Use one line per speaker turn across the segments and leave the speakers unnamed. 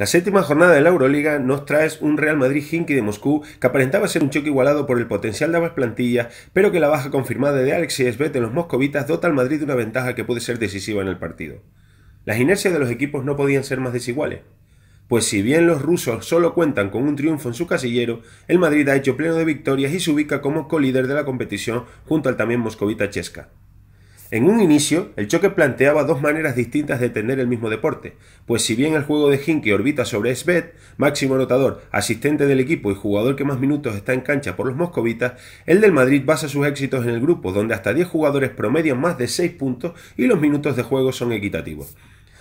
La séptima jornada de la Euroliga nos trae un Real Madrid Hinky de Moscú que aparentaba ser un choque igualado por el potencial de ambas plantillas, pero que la baja confirmada de Alexis Esbet en los moscovitas dota al Madrid de una ventaja que puede ser decisiva en el partido. Las inercias de los equipos no podían ser más desiguales. Pues si bien los rusos solo cuentan con un triunfo en su casillero, el Madrid ha hecho pleno de victorias y se ubica como colíder de la competición junto al también moscovita Chesca. En un inicio, el choque planteaba dos maneras distintas de tener el mismo deporte, pues si bien el juego de Hinke orbita sobre Svet, máximo anotador, asistente del equipo y jugador que más minutos está en cancha por los moscovitas, el del Madrid basa sus éxitos en el grupo, donde hasta 10 jugadores promedian más de 6 puntos y los minutos de juego son equitativos.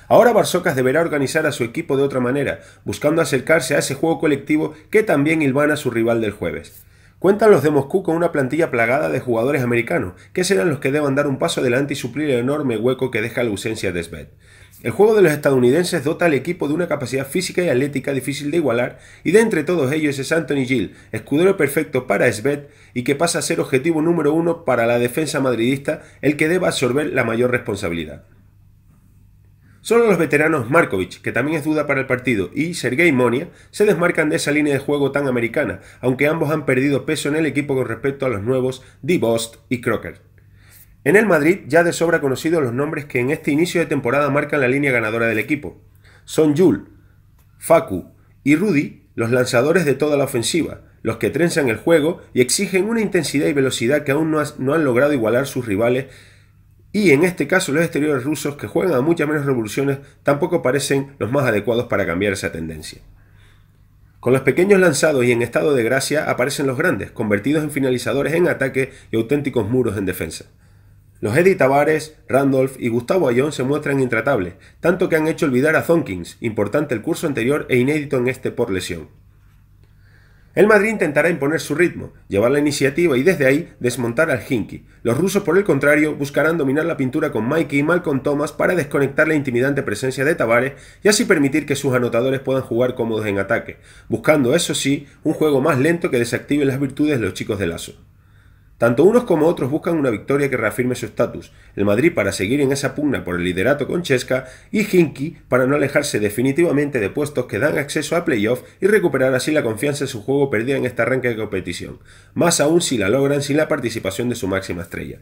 Ahora Barsocas deberá organizar a su equipo de otra manera, buscando acercarse a ese juego colectivo que también hilvana su rival del jueves. Cuentan los de Moscú con una plantilla plagada de jugadores americanos, que serán los que deban dar un paso adelante y suplir el enorme hueco que deja la ausencia de Svet. El juego de los estadounidenses dota al equipo de una capacidad física y atlética difícil de igualar, y de entre todos ellos es Anthony Gill, escudero perfecto para Svet y que pasa a ser objetivo número uno para la defensa madridista, el que deba absorber la mayor responsabilidad. Solo los veteranos Markovic, que también es duda para el partido, y Sergei Monia se desmarcan de esa línea de juego tan americana, aunque ambos han perdido peso en el equipo con respecto a los nuevos Bost y Crocker. En el Madrid ya de sobra conocidos los nombres que en este inicio de temporada marcan la línea ganadora del equipo. Son Jul, Facu y Rudy los lanzadores de toda la ofensiva, los que trenzan el juego y exigen una intensidad y velocidad que aún no han logrado igualar sus rivales y en este caso los exteriores rusos que juegan a muchas menos revoluciones tampoco parecen los más adecuados para cambiar esa tendencia. Con los pequeños lanzados y en estado de gracia aparecen los grandes, convertidos en finalizadores en ataque y auténticos muros en defensa. Los Eddie Tavares, Randolph y Gustavo Ayón se muestran intratables, tanto que han hecho olvidar a Thonkins, importante el curso anterior e inédito en este por lesión. El Madrid intentará imponer su ritmo, llevar la iniciativa y desde ahí desmontar al Hinky. Los rusos, por el contrario, buscarán dominar la pintura con Mikey y Malcolm Thomas para desconectar la intimidante presencia de Tavares y así permitir que sus anotadores puedan jugar cómodos en ataque, buscando, eso sí, un juego más lento que desactive las virtudes de los chicos de Lazo. Tanto unos como otros buscan una victoria que reafirme su estatus, el Madrid para seguir en esa pugna por el liderato con Chesca y Hinky para no alejarse definitivamente de puestos que dan acceso a playoff y recuperar así la confianza en su juego perdida en este arranque de competición, más aún si la logran sin la participación de su máxima estrella.